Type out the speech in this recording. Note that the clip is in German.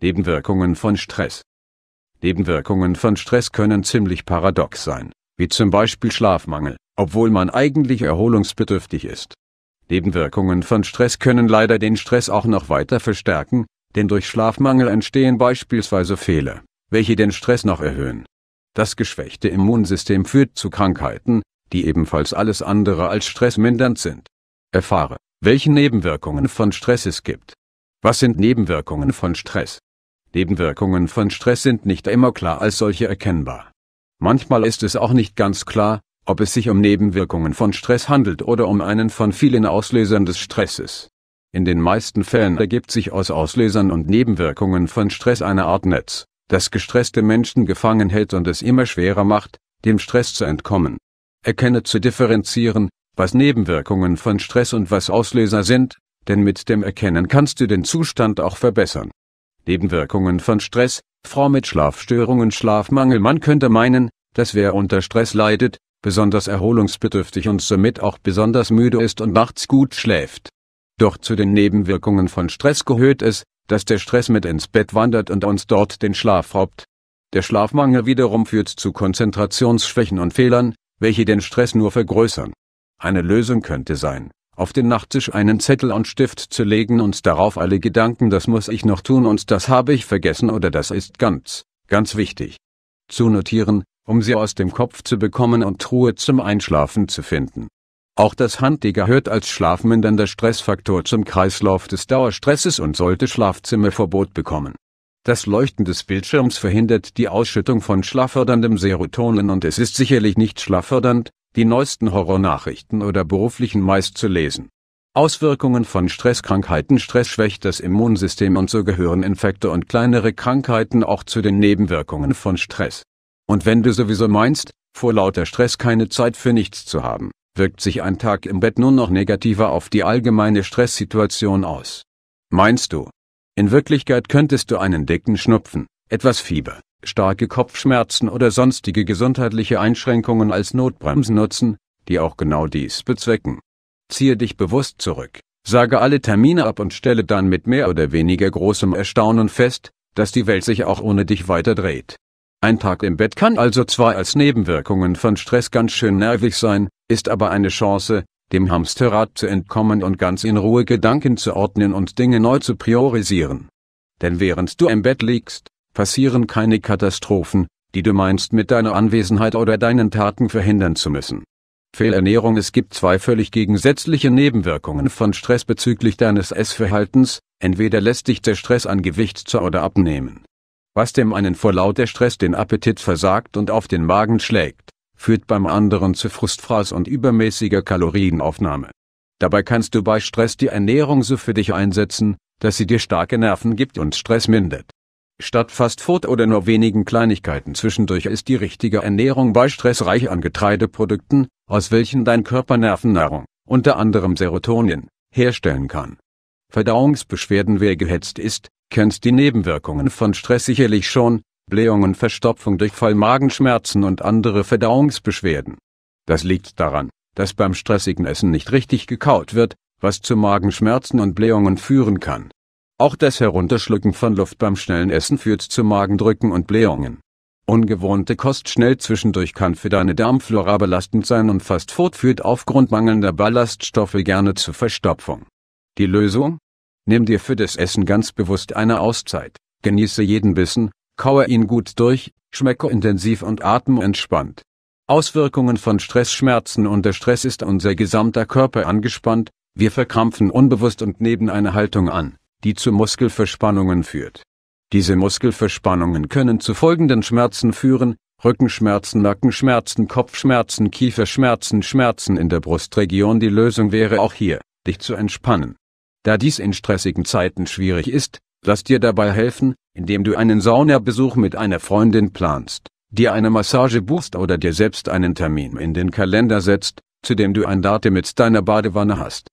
Nebenwirkungen von Stress Nebenwirkungen von Stress können ziemlich paradox sein, wie zum Beispiel Schlafmangel, obwohl man eigentlich erholungsbedürftig ist. Nebenwirkungen von Stress können leider den Stress auch noch weiter verstärken, denn durch Schlafmangel entstehen beispielsweise Fehler, welche den Stress noch erhöhen. Das geschwächte Immunsystem führt zu Krankheiten, die ebenfalls alles andere als stressmindernd sind. Erfahre, welche Nebenwirkungen von Stress es gibt. Was sind Nebenwirkungen von Stress? Nebenwirkungen von Stress sind nicht immer klar als solche erkennbar. Manchmal ist es auch nicht ganz klar, ob es sich um Nebenwirkungen von Stress handelt oder um einen von vielen Auslösern des Stresses. In den meisten Fällen ergibt sich aus Auslösern und Nebenwirkungen von Stress eine Art Netz, das gestresste Menschen gefangen hält und es immer schwerer macht, dem Stress zu entkommen. Erkenne zu differenzieren, was Nebenwirkungen von Stress und was Auslöser sind, denn mit dem Erkennen kannst du den Zustand auch verbessern. Nebenwirkungen von Stress, Frau mit Schlafstörungen Schlafmangel Man könnte meinen, dass wer unter Stress leidet, besonders erholungsbedürftig und somit auch besonders müde ist und nachts gut schläft. Doch zu den Nebenwirkungen von Stress gehört es, dass der Stress mit ins Bett wandert und uns dort den Schlaf raubt. Der Schlafmangel wiederum führt zu Konzentrationsschwächen und Fehlern, welche den Stress nur vergrößern. Eine Lösung könnte sein, auf den Nachttisch einen Zettel und Stift zu legen und darauf alle Gedanken, das muss ich noch tun und das habe ich vergessen oder das ist ganz, ganz wichtig. Zu notieren, um sie aus dem Kopf zu bekommen und Ruhe zum Einschlafen zu finden. Auch das Handy gehört als schlafmindernder Stressfaktor zum Kreislauf des Dauerstresses und sollte Schlafzimmerverbot bekommen. Das Leuchten des Bildschirms verhindert die Ausschüttung von schlafförderndem Serotonin und es ist sicherlich nicht schlaffördernd, die neuesten Horrornachrichten oder beruflichen meist zu lesen. Auswirkungen von Stresskrankheiten Stress schwächt das Immunsystem und so gehören Infekte und kleinere Krankheiten auch zu den Nebenwirkungen von Stress. Und wenn du sowieso meinst, vor lauter Stress keine Zeit für nichts zu haben, wirkt sich ein Tag im Bett nur noch negativer auf die allgemeine Stresssituation aus. Meinst du? In Wirklichkeit könntest du einen dicken Schnupfen, etwas Fieber, starke Kopfschmerzen oder sonstige gesundheitliche Einschränkungen als Notbremsen nutzen, die auch genau dies bezwecken. Ziehe dich bewusst zurück, sage alle Termine ab und stelle dann mit mehr oder weniger großem Erstaunen fest, dass die Welt sich auch ohne dich weiter dreht. Ein Tag im Bett kann also zwar als Nebenwirkungen von Stress ganz schön nervig sein, ist aber eine Chance, dem Hamsterrad zu entkommen und ganz in Ruhe Gedanken zu ordnen und Dinge neu zu priorisieren. Denn während du im Bett liegst, passieren keine Katastrophen, die du meinst mit deiner Anwesenheit oder deinen Taten verhindern zu müssen. Fehlernährung Es gibt zwei völlig gegensätzliche Nebenwirkungen von Stress bezüglich deines Essverhaltens, entweder lässt dich der Stress an Gewicht zu oder abnehmen. Was dem einen vor lauter Stress den Appetit versagt und auf den Magen schlägt, führt beim anderen zu Frustfraß und übermäßiger Kalorienaufnahme. Dabei kannst du bei Stress die Ernährung so für dich einsetzen, dass sie dir starke Nerven gibt und Stress mindert. Statt Fastfood oder nur wenigen Kleinigkeiten zwischendurch ist die richtige Ernährung bei Stress reich an Getreideprodukten, aus welchen dein Körper Nervennahrung, unter anderem Serotonin, herstellen kann. Verdauungsbeschwerden Wer gehetzt ist, kennt die Nebenwirkungen von Stress sicherlich schon, Blähungen, Verstopfung, Durchfall, Magenschmerzen und andere Verdauungsbeschwerden. Das liegt daran, dass beim stressigen Essen nicht richtig gekaut wird, was zu Magenschmerzen und Blähungen führen kann. Auch das Herunterschlucken von Luft beim schnellen Essen führt zu Magendrücken und Blähungen. Ungewohnte Kost schnell zwischendurch kann für deine Darmflora belastend sein und Fast fortführt aufgrund mangelnder Ballaststoffe gerne zu Verstopfung. Die Lösung? Nimm dir für das Essen ganz bewusst eine Auszeit, genieße jeden Bissen, kaue ihn gut durch, schmecke intensiv und atme entspannt. Auswirkungen von Stressschmerzen Unter Stress ist unser gesamter Körper angespannt, wir verkrampfen unbewusst und nehmen eine Haltung an, die zu Muskelverspannungen führt. Diese Muskelverspannungen können zu folgenden Schmerzen führen, Rückenschmerzen, Nackenschmerzen, Kopfschmerzen, Kieferschmerzen, Schmerzen in der Brustregion. Die Lösung wäre auch hier, dich zu entspannen. Da dies in stressigen Zeiten schwierig ist, lass dir dabei helfen, indem du einen Saunabesuch mit einer Freundin planst, dir eine Massage buchst oder dir selbst einen Termin in den Kalender setzt, zu dem du ein Datum mit deiner Badewanne hast.